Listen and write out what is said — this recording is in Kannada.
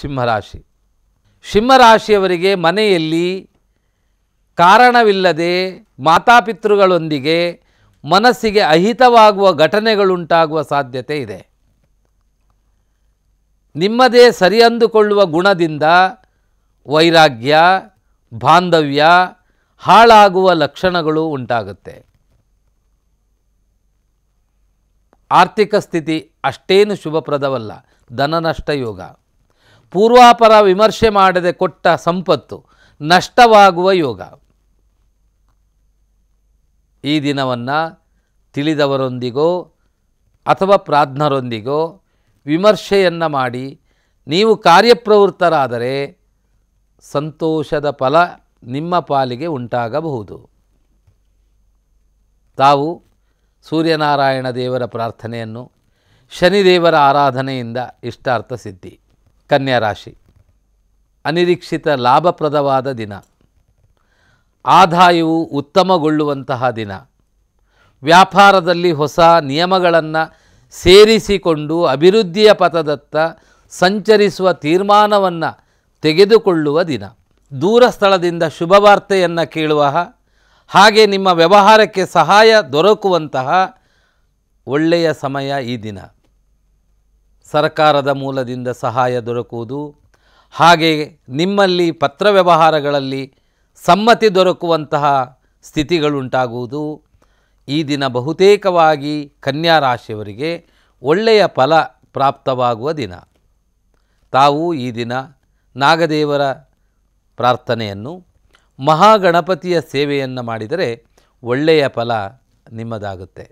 ಸಿಂಹರಾಶಿ ಸಿಂಹರಾಶಿಯವರಿಗೆ ಮನೆಯಲ್ಲಿ ಕಾರಣವಿಲ್ಲದೆ ಮಾತಾಪಿತೃಗಳೊಂದಿಗೆ ಮನಸ್ಸಿಗೆ ಅಹಿತವಾಗುವ ಘಟನೆಗಳುಂಟಾಗುವ ಸಾಧ್ಯತೆ ಇದೆ ನಿಮ್ಮದೇ ಸರಿ ಅಂದುಕೊಳ್ಳುವ ಗುಣದಿಂದ ವೈರಾಗ್ಯ ಬಾಂಧವ್ಯ ಹಾಳಾಗುವ ಲಕ್ಷಣಗಳು ಉಂಟಾಗುತ್ತೆ ಆರ್ಥಿಕ ಸ್ಥಿತಿ ಅಷ್ಟೇನು ಶುಭಪ್ರದವಲ್ಲ ಧನನಷ್ಟ ಯೋಗ ಪೂರ್ವಾಪರ ವಿಮರ್ಶೆ ಮಾಡದೆ ಕೊಟ್ಟ ಸಂಪತ್ತು ನಷ್ಟವಾಗುವ ಯೋಗ ಈ ದಿನವನ್ನು ತಿಳಿದವರೊಂದಿಗೋ ಅಥವಾ ಪ್ರಾಜ್ಞರೊಂದಿಗೋ ವಿಮರ್ಶೆಯನ್ನು ಮಾಡಿ ನೀವು ಕಾರ್ಯಪ್ರವೃತ್ತರಾದರೆ ಸಂತೋಷದ ಫಲ ನಿಮ್ಮ ಪಾಲಿಗೆ ಉಂಟಾಗಬಹುದು ತಾವು ಸೂರ್ಯನಾರಾಯಣ ದೇವರ ಪ್ರಾರ್ಥನೆಯನ್ನು ಶನಿದೇವರ ಆರಾಧನೆಯಿಂದ ಇಷ್ಟಾರ್ಥ ಸಿದ್ಧಿ ಕನ್ಯಾ ರಾಶಿ ಅನಿರೀಕ್ಷಿತ ಲಾಭಪ್ರದವಾದ ದಿನ ಆದಾಯವು ಉತ್ತಮಗೊಳ್ಳುವಂತಹ ದಿನ ವ್ಯಾಪಾರದಲ್ಲಿ ಹೊಸ ನಿಯಮಗಳನ್ನು ಸೇರಿಸಿಕೊಂಡು ಅಭಿವೃದ್ಧಿಯ ಪಥದತ್ತ ಸಂಚರಿಸುವ ತೀರ್ಮಾನವನ್ನು ತೆಗೆದುಕೊಳ್ಳುವ ದಿನ ದೂರ ಸ್ಥಳದಿಂದ ಶುಭವಾರ್ತೆಯನ್ನು ಕೇಳುವ ಹಾಗೆ ನಿಮ್ಮ ವ್ಯವಹಾರಕ್ಕೆ ಸಹಾಯ ದೊರಕುವಂತಹ ಒಳ್ಳೆಯ ಸಮಯ ಈ ದಿನ ಸರ್ಕಾರದ ಮೂಲದಿಂದ ಸಹಾಯ ದೊರಕುವುದು ಹಾಗೆ ನಿಮ್ಮಲ್ಲಿ ಪತ್ರ ವ್ಯವಹಾರಗಳಲ್ಲಿ ಸಮ್ಮತಿ ದೊರಕುವಂತಹ ಸ್ಥಿತಿಗಳುಂಟಾಗುವುದು ಈ ದಿನ ಬಹುತೇಕವಾಗಿ ಕನ್ಯಾ ರಾಶಿಯವರಿಗೆ ಒಳ್ಳೆಯ ಫಲ ಪ್ರಾಪ್ತವಾಗುವ ದಿನ ತಾವು ಈ ದಿನ ನಾಗದೇವರ ಪ್ರಾರ್ಥನೆಯನ್ನು ಮಹಾಗಣಪತಿಯ ಸೇವೆಯನ್ನು ಮಾಡಿದರೆ ಒಳ್ಳೆಯ ಫಲ ನಿಮ್ಮದಾಗುತ್ತೆ